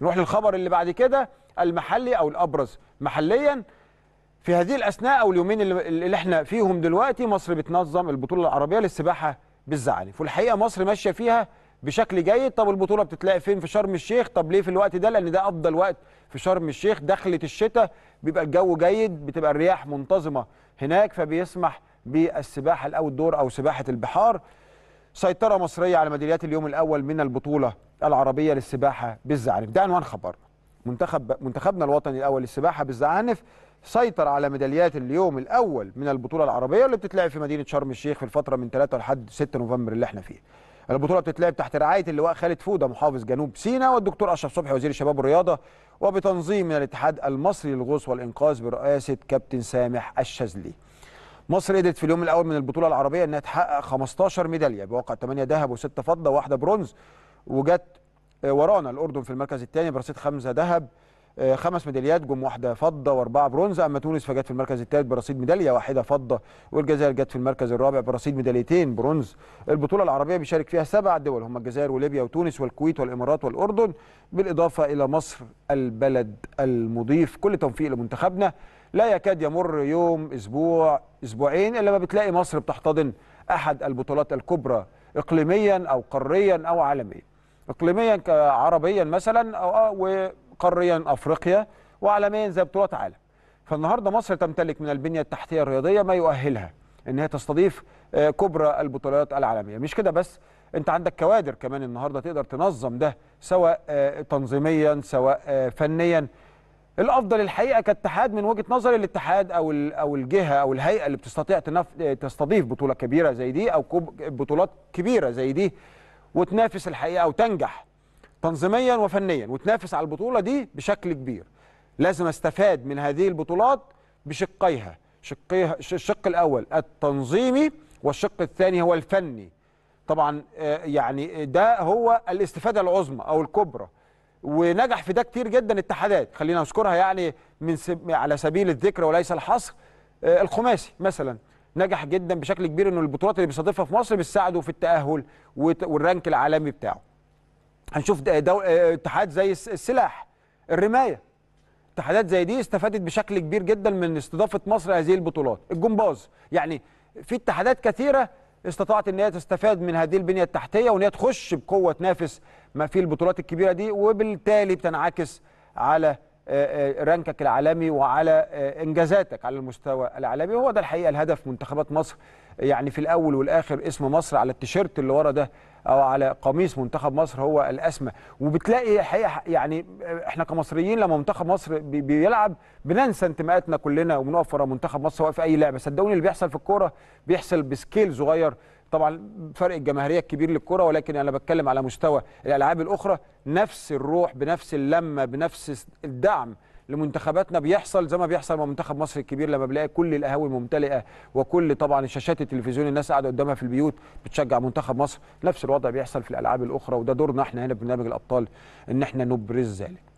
نروح للخبر اللي بعد كده المحلي او الابرز محليا في هذه الاثناء او اليومين اللي احنا فيهم دلوقتي مصر بتنظم البطوله العربيه للسباحه بالزعانف والحقيقه مصر ماشيه فيها بشكل جيد طب البطوله بتتلاقي فين في شرم الشيخ طب ليه في الوقت ده لان ده افضل وقت في شرم الشيخ دخلت الشتاء بيبقى الجو جيد بتبقى الرياح منتظمه هناك فبيسمح بالسباحه الاوت دور او سباحه البحار سيطرة مصرية على ميداليات اليوم الأول من البطولة العربية للسباحة بالزعانف ده عنوان خبرنا منتخب منتخبنا الوطني الأول للسباحة بالزعانف سيطر على ميداليات اليوم الأول من البطولة العربية اللي بتتلعب في مدينة شرم الشيخ في الفترة من 3 لحد 6 نوفمبر اللي احنا فيه البطولة بتتلعب تحت رعاية اللواء خالد فودة محافظ جنوب سيناء والدكتور أشرف صبحي وزير الشباب والرياضة وبتنظيم من الاتحاد المصري للغوص والإنقاذ برئاسة كابتن سامح الشاذلي مصر قدرت في اليوم الاول من البطوله العربيه انها تحقق 15 ميداليه بواقع 8 ذهب و6 فضه وواحده برونز وجت ورانا الاردن في المركز الثاني برصيد خمسه ذهب آه، خمس ميداليات جم واحده فضه واربعه برونز اما تونس فجت في المركز الثالث برصيد ميداليه واحده فضه والجزائر جت في المركز الرابع برصيد ميداليتين برونز البطوله العربيه بيشارك فيها سبع دول هم الجزائر وليبيا وتونس والكويت والامارات والاردن بالاضافه الى مصر البلد المضيف كل توفيق لمنتخبنا لا يكاد يمر يوم اسبوع اسبوعين الا ما بتلاقي مصر بتحتضن احد البطولات الكبرى اقليميا او قاريا او عالميا اقليميا كعربيا مثلا او قاريا افريقيا وعالميا زي بطولات عالم فالنهارده مصر تمتلك من البنيه التحتيه الرياضيه ما يؤهلها ان هي تستضيف آه، كبرى البطولات العالميه مش كده بس انت عندك كوادر كمان النهارده تقدر تنظم ده سواء آه، تنظيميا سواء آه، فنيا الافضل الحقيقه كاتحاد من وجهه نظر الاتحاد او او الجهه او الهيئه اللي بتستطيع تستضيف بطوله كبيره زي دي او بطولات كبيره زي دي وتنافس الحقيقه وتنجح تنظيميا وفنيا وتنافس على البطوله دي بشكل كبير لازم استفاد من هذه البطولات بشقيها شقيها الشق الاول التنظيمي والشق الثاني هو الفني طبعا آه، يعني ده هو الاستفاده العظمى او الكبرى ونجح في ده كتير جدا اتحادات خلينا نذكرها يعني من سب... على سبيل الذكر وليس الحصر آه، الخماسي مثلا نجح جدا بشكل كبير انه البطولات اللي بيستضيفها في مصر بتساعده في التاهل والرانك العالمي بتاعه هنشوف آه، اتحاد زي السلاح الرمايه اتحادات زي دي استفادت بشكل كبير جدا من استضافه مصر هذه البطولات الجمباز يعني في اتحادات كثيره استطاعت ان هي تستفاد من هذه البنيه التحتيه وان هي تخش بقوه تنافس ما في البطولات الكبيره دي وبالتالي بتنعكس على آه، آه، رانكك العالمي وعلى آه، انجازاتك على المستوى العالمي وهو ده الحقيقه الهدف منتخبات مصر يعني في الاول والاخر اسم مصر على التيشيرت اللي ورا ده او على قميص منتخب مصر هو الاسمى وبتلاقي الحقيقه يعني احنا كمصريين لما منتخب مصر بيلعب بننسى انتماءاتنا كلنا وبنقف ورا منتخب مصر سواء في اي لعبه صدقوني اللي بيحصل في الكوره بيحصل بسكيل صغير طبعا فرق الجماهيريه الكبير للكره ولكن انا بتكلم على مستوى الالعاب الاخرى نفس الروح بنفس اللمه بنفس الدعم لمنتخباتنا بيحصل زي ما بيحصل مع منتخب مصر الكبير لما بلاقي كل القهاوي ممتلئه وكل طبعا شاشات التلفزيون الناس قاعده قدامها في البيوت بتشجع منتخب مصر نفس الوضع بيحصل في الالعاب الاخرى وده دورنا احنا هنا في برنامج الابطال ان احنا نبرز ذلك